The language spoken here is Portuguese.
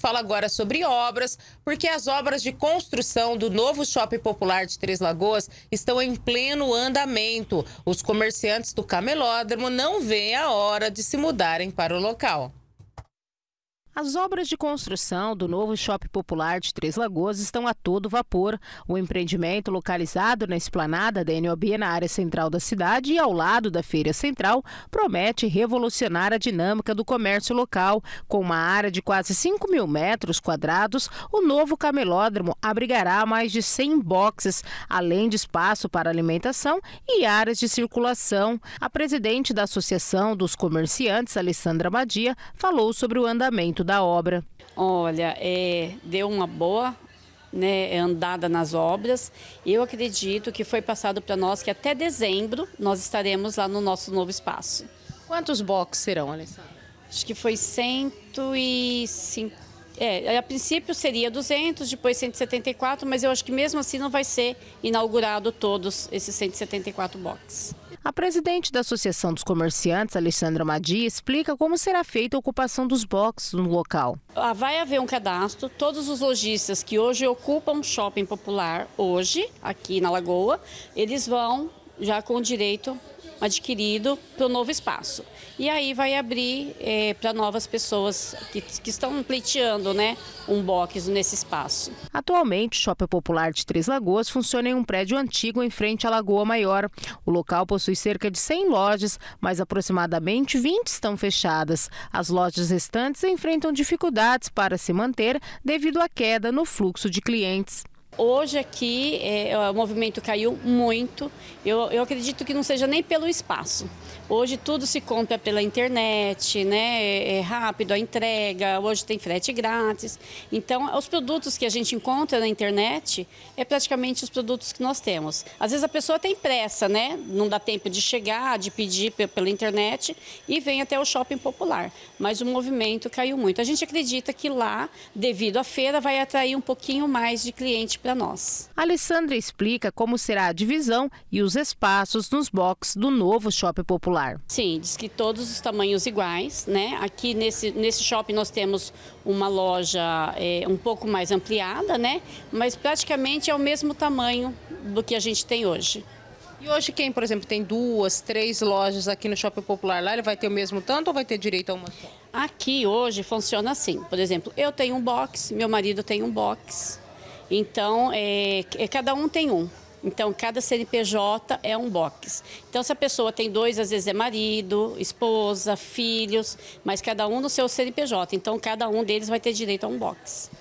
fala agora sobre obras, porque as obras de construção do novo shopping popular de Três Lagoas estão em pleno andamento. Os comerciantes do camelódromo não veem a hora de se mudarem para o local. As obras de construção do novo shopping popular de Três Lagoas estão a todo vapor. O empreendimento, localizado na esplanada da NOB, na área central da cidade e ao lado da Feira Central, promete revolucionar a dinâmica do comércio local. Com uma área de quase 5 mil metros quadrados, o novo camelódromo abrigará mais de 100 boxes, além de espaço para alimentação e áreas de circulação. A presidente da Associação dos Comerciantes, Alessandra Madia, falou sobre o andamento da obra? Olha, é, deu uma boa né, andada nas obras. Eu acredito que foi passado para nós que até dezembro nós estaremos lá no nosso novo espaço. Quantos boxes serão, Alessandra? Acho que foi 150 é, a princípio seria 200, depois 174, mas eu acho que mesmo assim não vai ser inaugurado todos esses 174 boxes. A presidente da Associação dos Comerciantes, Alessandra Madia, explica como será feita a ocupação dos boxes no local. Ah, vai haver um cadastro, todos os lojistas que hoje ocupam o shopping popular, hoje, aqui na Lagoa, eles vão já com direito adquirido para o novo espaço. E aí vai abrir é, para novas pessoas que, que estão pleiteando né, um box nesse espaço. Atualmente, o Shopping Popular de Três Lagoas funciona em um prédio antigo em frente à Lagoa Maior. O local possui cerca de 100 lojas, mas aproximadamente 20 estão fechadas. As lojas restantes enfrentam dificuldades para se manter devido à queda no fluxo de clientes hoje aqui é, é, o movimento caiu muito. Eu, eu acredito que não seja nem pelo espaço. Hoje tudo se compra pela internet, né? É, é rápido a entrega, hoje tem frete grátis. Então, os produtos que a gente encontra na internet é praticamente os produtos que nós temos. Às vezes a pessoa tem pressa, né? Não dá tempo de chegar, de pedir pela internet e vem até o shopping popular. Mas o movimento caiu muito. A gente acredita que lá, devido à feira, vai atrair um pouquinho mais de cliente para para nós. A Alessandra explica como será a divisão e os espaços nos boxes do novo shopping popular. Sim, diz que todos os tamanhos iguais, né? Aqui nesse, nesse shopping nós temos uma loja é, um pouco mais ampliada, né? Mas praticamente é o mesmo tamanho do que a gente tem hoje. E hoje quem, por exemplo, tem duas, três lojas aqui no Shopping Popular lá, ele vai ter o mesmo tanto ou vai ter direito a uma só? Aqui hoje funciona assim. Por exemplo, eu tenho um box, meu marido tem um box, então, é, é, cada um tem um. Então, cada CNPJ é um box. Então, se a pessoa tem dois, às vezes é marido, esposa, filhos, mas cada um no seu CNPJ. Então, cada um deles vai ter direito a um box.